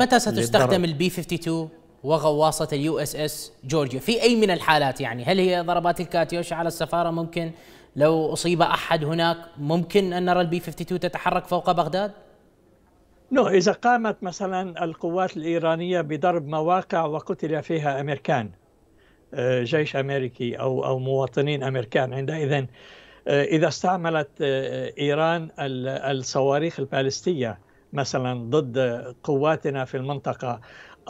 متى ستستخدم البي 52 وغواصة اليو اس اس جورجيا في أي من الحالات يعني هل هي ضربات الكاتيوش على السفارة ممكن لو أصيب أحد هناك ممكن أن نرى البي 52 تتحرك فوق بغداد؟ نو إذا قامت مثلا القوات الإيرانية بضرب مواقع وقتل فيها أمريكان آه، جيش أمريكي أو أو مواطنين أمريكان عندئذ آه، إذا استعملت آه، إيران الصواريخ البالستية مثلا ضد قواتنا في المنطقة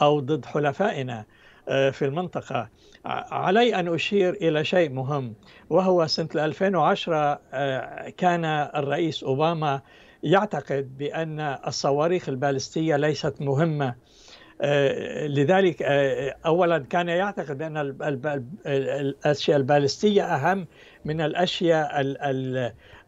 أو ضد حلفائنا آه، في المنطقة علي أن أشير إلى شيء مهم وهو سنة 2010 آه، كان الرئيس أوباما يعتقد بأن الصواريخ البالستية ليست مهمة آه، لذلك اولا كان يعتقد ان الاشياء البالستيه اهم من الاشياء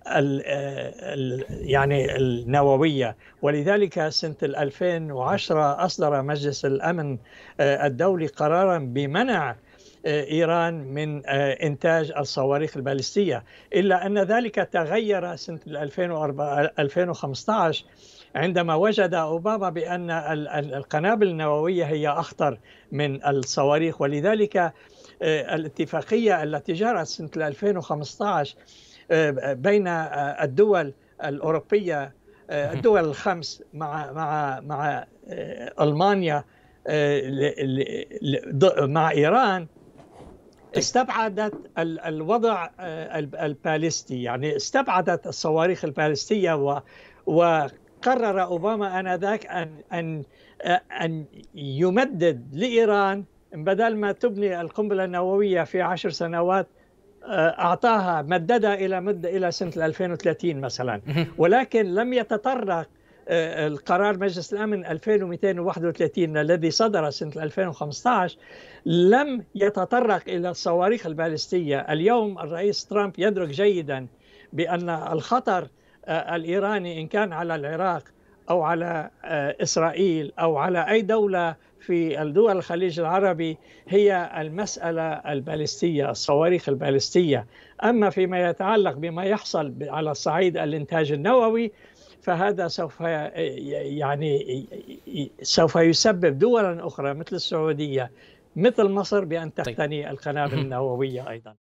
ال يعني النووية ولذلك سنة 2010 أصدر مجلس الأمن آه، الدولي قرارا بمنع آه، إيران من آه، إنتاج الصواريخ البالستية إلا أن ذلك تغير سنة 2015 عندما وجد أوباما بأن القنابل النووية هي أخطر من الصواريخ ولذلك الاتفاقية التي جرت سنة 2015 بين الدول الاوروبيه الدول الخمس مع مع مع آه، المانيا آه، مع ايران طيب. استبعدت الوضع آه، البالستي يعني استبعدت الصواريخ البالستيه وقرر اوباما انذاك ان ان ان يمدد لايران بدل ما تبني القنبله النوويه في عشر سنوات آه، اعطاها مددها الى مده الى سنه 2030 مثلا ولكن لم يتطرق آه، القرار مجلس الامن 2231 الذي صدر سنه 2015 لم يتطرق الى الصواريخ البالستيه، اليوم الرئيس ترامب يدرك جيدا بان الخطر آه، الايراني ان كان على العراق أو على آه، إسرائيل أو على أي دولة في الدول الخليج العربي هي المسألة البالستية الصواريخ البالستية أما فيما يتعلق بما يحصل على صعيد الإنتاج النووي فهذا سوف آه، يعني سوف يسبب دولا أخرى مثل السعودية مثل مصر بأن طيب. تقتني القنابل النووية أيضا